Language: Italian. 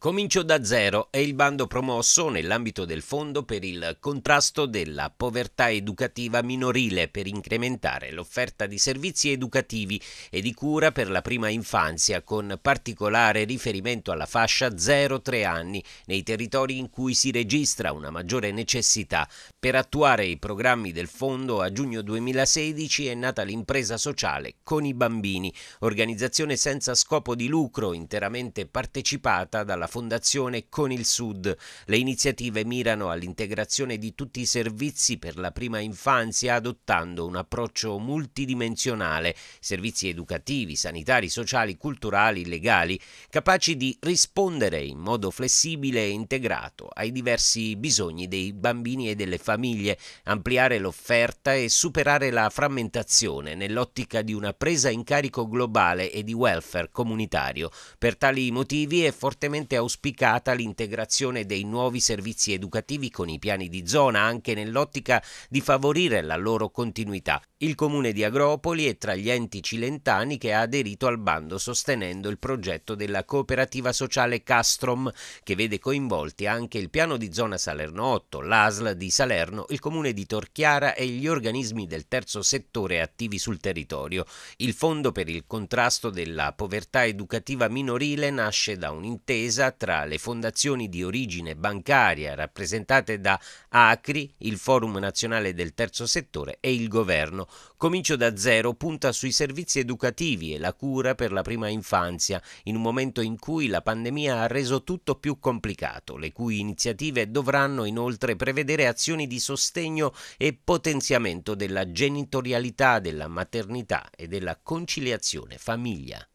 Comincio da zero è il bando promosso nell'ambito del Fondo per il contrasto della povertà educativa minorile per incrementare l'offerta di servizi educativi e di cura per la prima infanzia con particolare riferimento alla fascia 0-3 anni nei territori in cui si registra una maggiore necessità. Per attuare i programmi del fondo a giugno 2016 è nata l'impresa sociale Con i bambini, organizzazione senza scopo di lucro interamente partecipata dalla Fondazione Con il Sud. Le iniziative mirano all'integrazione di tutti i servizi per la prima infanzia adottando un approccio multidimensionale, servizi educativi, sanitari, sociali, culturali, legali, capaci di rispondere in modo flessibile e integrato ai diversi bisogni dei bambini e delle famiglie, ampliare l'offerta e superare la frammentazione nell'ottica di una presa in carico globale e di welfare comunitario. Per tali motivi è fortemente auspicata l'integrazione dei nuovi servizi educativi con i piani di zona anche nell'ottica di favorire la loro continuità. Il comune di Agropoli è tra gli enti cilentani che ha aderito al bando sostenendo il progetto della cooperativa sociale Castrom che vede coinvolti anche il piano di zona Salerno 8, l'ASL di Salerno, il comune di Torchiara e gli organismi del terzo settore attivi sul territorio. Il fondo per il contrasto della povertà educativa minorile nasce da un'intesa tra le fondazioni di origine bancaria rappresentate da ACRI, il Forum Nazionale del Terzo Settore e il Governo. Comincio da zero punta sui servizi educativi e la cura per la prima infanzia in un momento in cui la pandemia ha reso tutto più complicato, le cui iniziative dovranno inoltre prevedere azioni di sostegno e potenziamento della genitorialità, della maternità e della conciliazione famiglia.